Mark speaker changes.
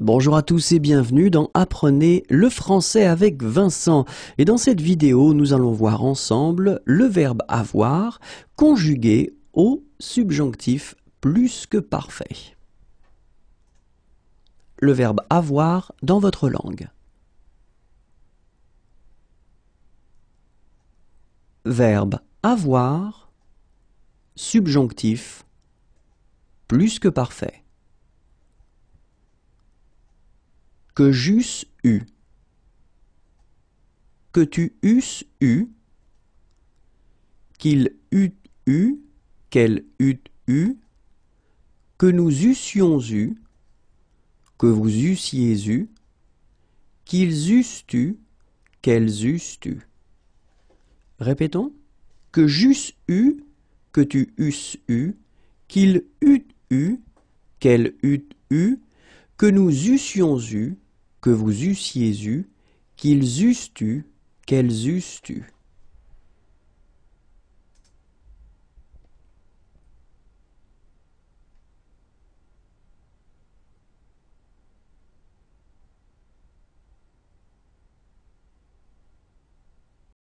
Speaker 1: Bonjour à tous et bienvenue dans Apprenez le français avec Vincent. Et dans cette vidéo, nous allons voir ensemble le verbe avoir conjugué au subjonctif plus que parfait. Le verbe avoir dans votre langue. Verbe avoir, subjonctif, plus que parfait. que j'eusse eu, que tu eusses eu, qu'il eût eu, qu'elle eût eu, que nous eussions eu, que vous eussiez eu, qu'ils eussent eu, qu'elles eussent eu. Répétons. Que j'eusse eu, que tu eusses eu, qu'il eût eu, qu'elle eût eu, que nous eussions eu, que vous eussiez eu, qu'ils eussent eu, qu'elles eussent eu.